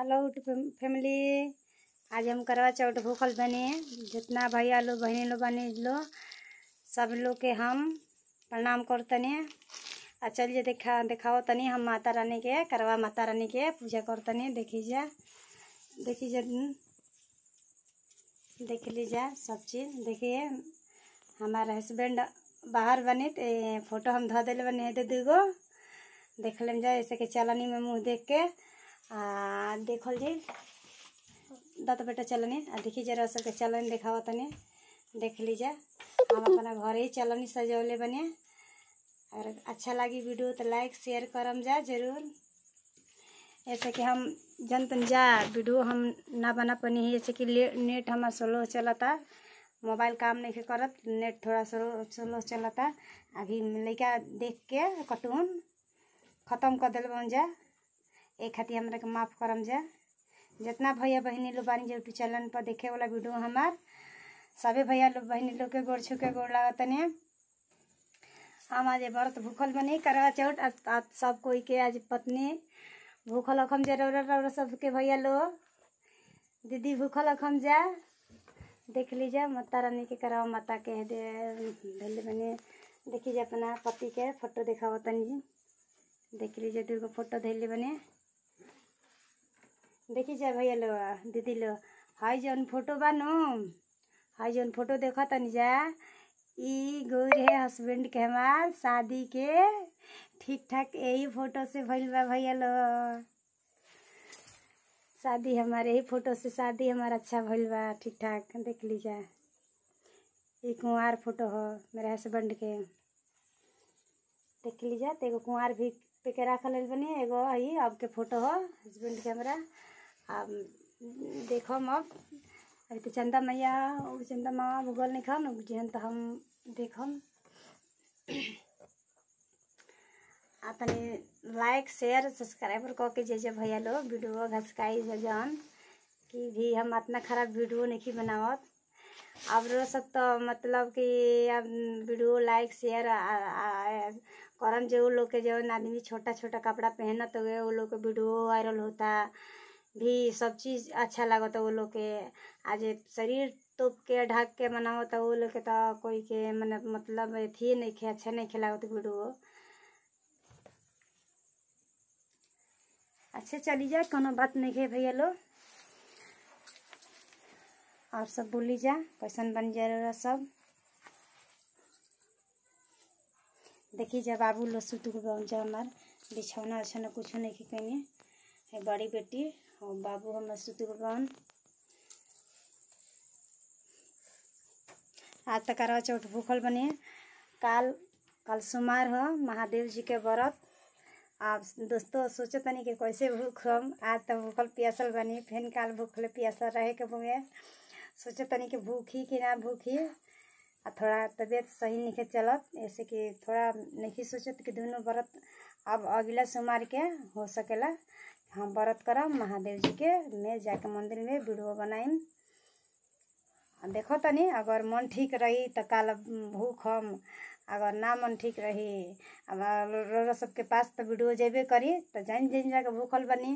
hello family आज हम करवा चौथ भूखल बने जितना भैया लोग बहने लोग बने लो सब लोग के हम प्रणाम कर तने आ चलिए देखा दिखाओ तनी हम माता रानी के करवा माता रानी के पूजा कर तनी देखी जा देखी जा हम्म, देख लीजिए सब चीज़ देखिए हमारे हस्बैंड बाहर बने फोटो हम धो दिल बने दे दूगो देख ले जा ऐसे के चलनी में मुँह देख के आ जी दत बेटा चलनी आ देखिए जरा सबके चलन देखा तने देख लीजिए हम अपना घर ही चलनी सजौले बने और अच्छा लगी वीडियो तो लाइक शेयर करम जा जरूर ऐसे कि हम जन तुम जा वीडियो हम ना बना पानी है जैसे कि नेट हमारा स्लो चलता मोबाइल काम नहीं करत नेट थोड़ा स्लो स्लो चलता अभी लैका देख के कटून ख़त्म कर दिल जा एक खातिर हर के माफ़ करम जा जितना भैया बहनी लोग बानी यूट्यूब चैनल पर देखे वाला वीडियो हमार सभी भैया लोग बहनी लोग के गोड़ छुके गोड़ लागत ने हम आज व्रत भूखल बनी करवा चौट सब कोई के आज पत्नी भूखल अखम जा रौरा रौरा सबके भैया लोग दीदी भूखल अखम जा देख लीजिए माता रानी के करा माता के भेल बने जा अपना पति के फोटो देखा तीन देख लीजिए दू गो फोटो धैली बने देखी जाए भैया लो दीदी लो हाय जौन फोटो बानू हाय जौन फोटो देख तनी जा गौर है हस्बैंड के हमार शादी के ठीक ठाक यही फोटो से भैल बा भैया लो शादी हमारे यही फोटो से शादी हमारा अच्छा भैल बा ठीक ठाक देख लीजा ये कुंवार फोटो हो मेरे हस्बैंड के देख लीजा तो एगो भी पे रखल बनी एगो अब के फोटो हो हस्बैंड के हमारा अब देखो अब अभी तो चंदा मैया चंदा मामा भूगोल नहीं खाम जेहन तो हम देखम आ तनि लाइक शेयर सब्सक्राइबर कह के जे जे भैया लोग वीडियो घसकाई जन कि भी हम इतना खराब वीडियो नहीं बनावत अब सब तो मतलब कि अब वीडियो लाइक शेयर करम जो लोग के जो आदमी छोटा छोटा कपड़ा पहनत हुए वो लोग के वीडियो वायरल होता भी सब चीज़ अच्छा लागता वो लोग के आज शरीर तो के ढक के तो वो लोग के तो कोई के मन मतलब थी नहीं खे अच्छा नहीं खिलावत गुड़ू अच्छे चली जाए कोनो बात नहीं है भैया लो और सब बोली जा कैसन बन जा रहा सब देखी जा बाबू लोग सुत गए हमार बिछौना ना कुछ नहीं के कहनी बड़ी बेटी और बाबू हम सुति भगवान आज तक चौठ भूखल बनी कल कल सोमवार हो महादेव जी के व्रत आप दोस्तों सोचो तनी कि कैसे भूख हम आज तो भूखल पियासल बनी फिर कल भूखल पियासल रहे के बुए सोचो तनी कि भूखी कि ना भूखी आ थोड़ा तबियत सही नहीं चलत ऐसे कि थोड़ा नहीं सोचत कि दोनों व्रत अब अगला सोमवार के हो सकेला हम व्रत करब महादेव जी के में जाके मंदिर में वीडियो बनाई देखो तनी अगर मन ठीक रही तो कल भूख हम अगर ना मन ठीक रही रोरो सबके पास तो वीडियो जेबे करी तो जान जान जाके भूखल बनी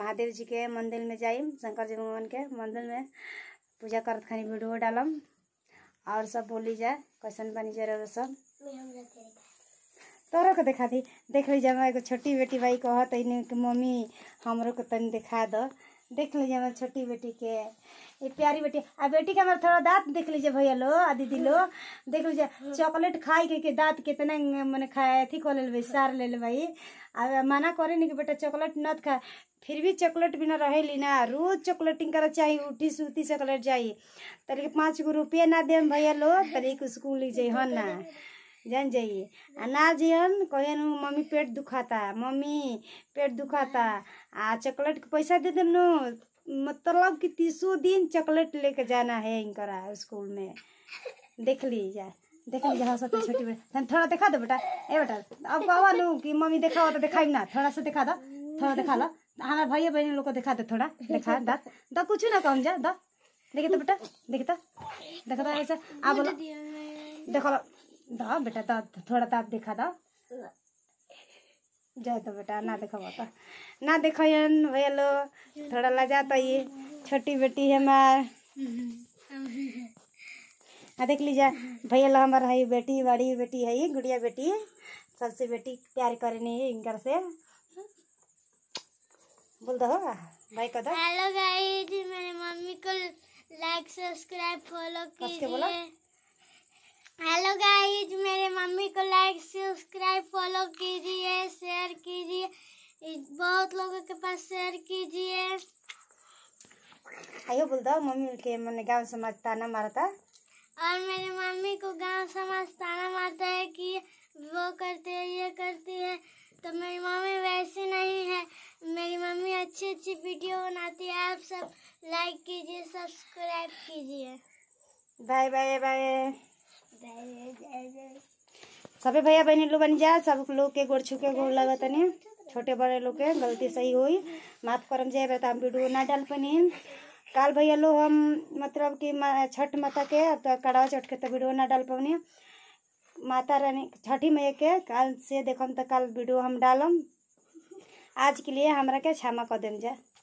महादेव जी के मंदिर में जाई शंकर जी भगवान के मंदिर में पूजा करत खानी वीडियो डालम और सब बोली जाए कैसन बनी जाए रोरो सब तोरों को देखा दी देख ली जमा एगो छोटी बेटी भाई कह तीन मम्मी हमरो को तनी देखा दो देख लीजिए हमारी छोटी बेटी के ये प्यारी बेटी आ बेटी के हमारे थोड़ा दांत देख लीजिए भैया लो आ दीदी लो देख लीजिए चॉकलेट खाई के, के दांत कितना मैंने खाया अथी कर ले सार ले भाई अब मना करे नहीं कि बेटा चॉकलेट न खाए फिर भी चॉकलेट बिना रहे ली ना रोज चॉकलेटिंग करा चाहिए उठी सूती चॉकलेट चाहिए तरीके पाँच गो रुपये ना दे भैया लो तरीके स्कूल लीजिए हो ना जान जाइए ना जियन कहे न मम्मी पेट दुखाता मम्मी पेट दुखाता आ चॉकलेट के पैसा दे देम नो मतलब कि तीसों दिन चॉकलेट लेके जाना है इनकरा स्कूल में देख ली जाए देख ली जा सकते छोटी बेटा थोड़ा दिखा दो बेटा ए बेटा अब कहा नु कि मम्मी दिखाओ तो दिखाई ना थोड़ा सा दिखा दो थोड़ा दिखा लो हमारे भाई बहन लोग को दिखा दे थोड़ा दिखा दा दा कुछ ना कहम जा दो देखे तो बेटा देखे तो देखो तो ऐसा आ बोलो देखो दा हाँ, बेटा दा तो थोड़ा दाँत दिखा दा जाए तो बेटा ना देखा बता ना देखो भैया लो थोड़ा लजा तो ये छोटी बेटी है मार हाँ देख लीजिए भैया लो हमारा है बेटी बड़ी बेटी है ये गुड़िया बेटी सबसे बेटी प्यार करनी है इनकर से बोल दो भाई को दो हेलो गाइस मेरे मम्मी को लाइक सब्सक्राइब फॉलो कीजिए हेलो गाइज मेरे मम्मी को लाइक सब्सक्राइब फॉलो कीजिए शेयर कीजिए बहुत लोगों के पास शेयर कीजिए आयो बोल दो मम्मी के मैंने गांव समाज ताना मारा था और मेरे मम्मी को गांव समाज ताना मारता है कि वो करते है ये करती है तो मेरी मम्मी वैसे नहीं है मेरी मम्मी अच्छी अच्छी वीडियो बनाती है आप सब लाइक कीजिए सब्सक्राइब कीजिए बाय बाय बाय सबे भैया बहनी लोग बन जा सब लोग के गोड़ छू के गोड़ लगा तनी छोटे बड़े लोग के गलती सही हुई माफ करम जाए बता हम वीडियो ना डाल पनी काल भैया लोग हम मतलब कि छठ माता के तो कड़ावा चढ़ के तो वीडियो ना डाल पनी माता रानी छठी मैया के काल से देखम तो काल वीडियो हम डालम आज के लिए हमारा के क्षमा कर देम जाए